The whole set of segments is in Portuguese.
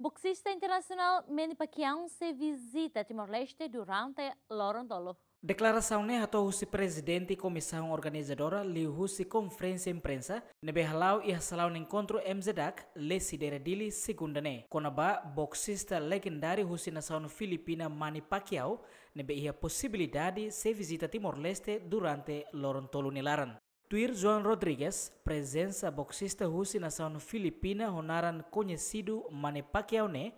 Boxista internacional Manny Pacquiao se visita Timor-Leste durante Lorondolo. Declaração né ato husi presidente comissão organizadora liu husi conferência imprensa nebe halau e hasalau no encontro MZDAC le sidera dili segunda né. Conaba boxista legendário husi nação Filipina Manny Pacquiao nebe ia possibilidade se visita Timor-Leste durante Lorontolo nilaran. Tuir Juan Rodriguez, presença boxista russo na filipina ronaran conhecido Manny Pacquiao né,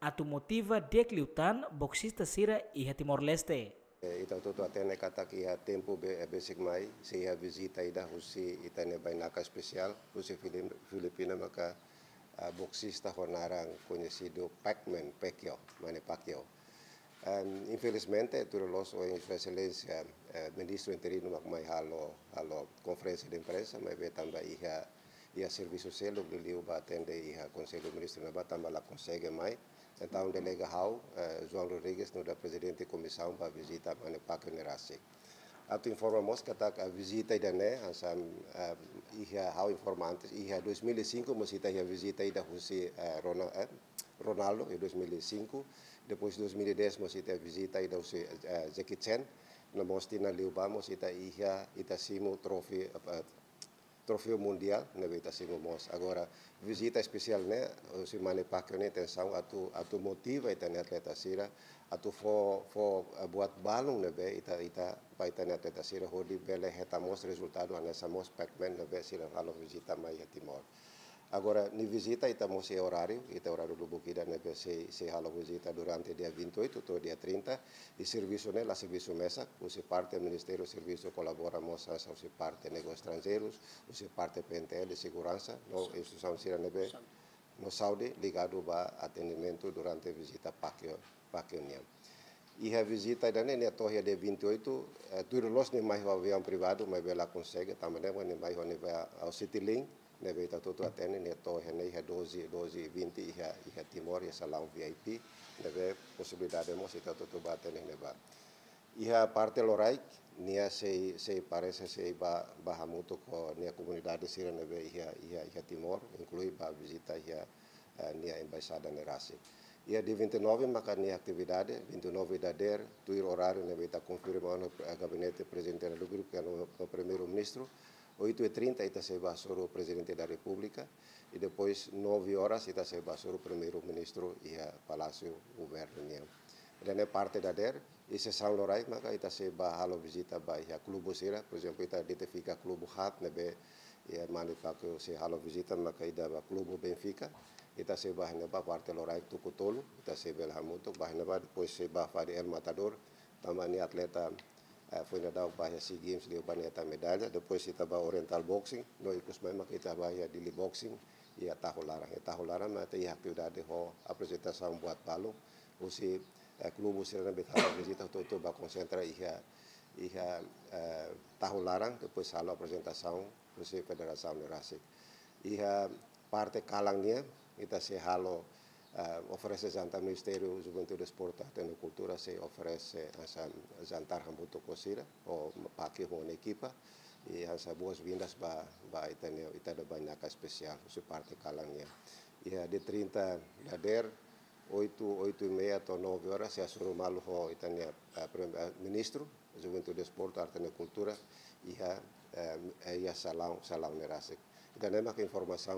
atu motiva decliutan boxista sira e Timor-Leste. Ita tutu atene katak iha tempo be besik mai se iha visita ida husi itane e bainaka spesial husi Filipina maka uh, boxista honarang conhecido Pacman Pacquiao, Manny Pacquiao. infelizmente, tuloy-loss o His excelência, uh, eh, Ministro interino magmay halo conferência de imprensa mas também ba iha a serviço selo vai atender atende a Conselho Ministro na ba tamba la consegue mais então delega hau eh, João Rodrigues no da presidente comissão ba visita a pak informa ato informamos que a visita né, e a uh, informa hau informantes iha 2005 mosita a visita ida husi eh, Ronald Ronaldo, em 2005. Depois, em 2010, nós tivemos a visita aí do eh, Jackie Chan. Nós mostra ali o Bamos, ita ia, ita simo troféu, eh, eh, troféu mundial, né, ita simo mos. Agora, visita especial, né, o Simane Pacquiao, né, atenção, a tu, a tu motiva, ita né, atleta sira, a tu for, for buat balão né, ita, ita, pa ita ter atleta sira, hodi, bele, heta mos resultado, anessa mos, Pac-Man, né, sira, halo visita, mai, timor. Agora, na visita, estamos tá em horário, está é horário do Bukida, né, se, se a visita durante dia 28 até dia 30, e serviço nela, né, serviço mesa, você parte do Ministério do Serviço colabora, mostra, você parte negócios estrangeiros, você parte PNTL, segurança, não, isso são, se né, no Saudi, ligado ao atendimento durante a visita PAC União. E a visita da Nene Torre é de 28, tudo nós nem mais o avião privado, mas ela consegue também, né, mais o avião Citylink nebe ta to to ne to he ne he dozi dozi vinti iha iha timor iha salam vip nebe posibilidade mo sita to to batene ne ba iha parte loraik nia sei sei parece sei ba ba hamuto ko nia comunidade sira nebe iha iha iha timor inclui ba visita iha uh, eh, nia embaixada ne rasi ia di 29 maka nia atividade 29 da der tuir horário nebe ta confirmando a eh, gabinete presidente do grupo que é o primeiro ministro 8h30 Itacebá sobre o presidente da República e depois 9 horas Itacebá sobre o primeiro-ministro e a Palácio Governo União. Ele é parte da DER e se São maka ita Itacebá halo visita baia e clube sira, por exemplo, Ita identifica clube hat nebe e a manica que se halo visita, ida ba klubu Benfica. Ita se bah ba parte Lorais Tucutolo, Ita se bela ba bah ba depois se bah fari El Matador, também atleta foi eh, na daw bahaya SEA Games di uban eta medalya depois kita bawa oriental boxing no ikus memang kita ita ba ya dili boxing ia tahu larang ia ya, tahu larang mate ia piuda de ho a saung buat palo usi club eh, usi na betala visita to to ba concentra ia ia eh, tahu larang depois salo a presentação usi federação de Rasik. ia parte kalangnya kita si halo uh, eh, oferece jantar ao Ministério Juventude, Esporte, Arte e Cultura, se oferece um, jantar Rambuto Kosira, ou Paki com a equipa, e as boas-vindas para Itaneu, Itaneu Banhaca Especial, se parte calangnya. E é de 30 de DER, 8, 8 e meia até 9 horas, se assurou malu ho Itaneu, uh, eh, eh, Ministro, Juventude, Esporte, Arte e Cultura, e a, uh, e a Salão, Salão Nerasek. Dan memang informasi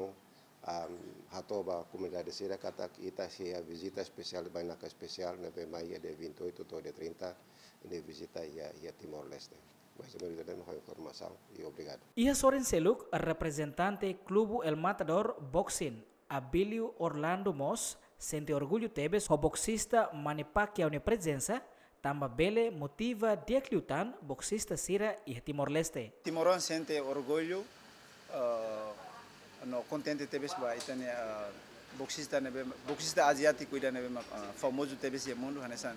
a Ratoba, a comunidade Siracata, e a visita especial, Bainaca especial, na Maia de 28, de 30, e e de visita ya ya Timor-Leste. Mas também teremos a informação i obrigado. ia Soren Seluk, representante klubu El Matador Boxing, Abilio Orlando mos sente orgullo tebes o boxista una presencia Tamba Bele motiva Diakliutan, boxista Sira e Timor-Leste. Timorão sente orgullo ah, no contente tebes ba itane uh, boxista nebe boxista asiático ida nebe uh, famoso tebes ye mundo hanesan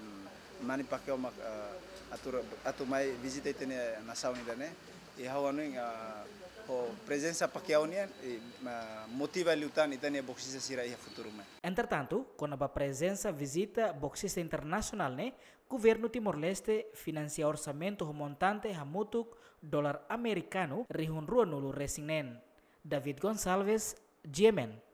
mani pakai omak uh, atur atu mai visita itane na sauni dane e hawanu ing ho presença paquiaonia e motiva lutan itane boxista sira ia futuro mai entretanto con a presença visita boxista internacional ne governo Timor-Leste financia orçamento montante hamutuk dólar americano rihunruanulu resinen David Gonçalves, GMN.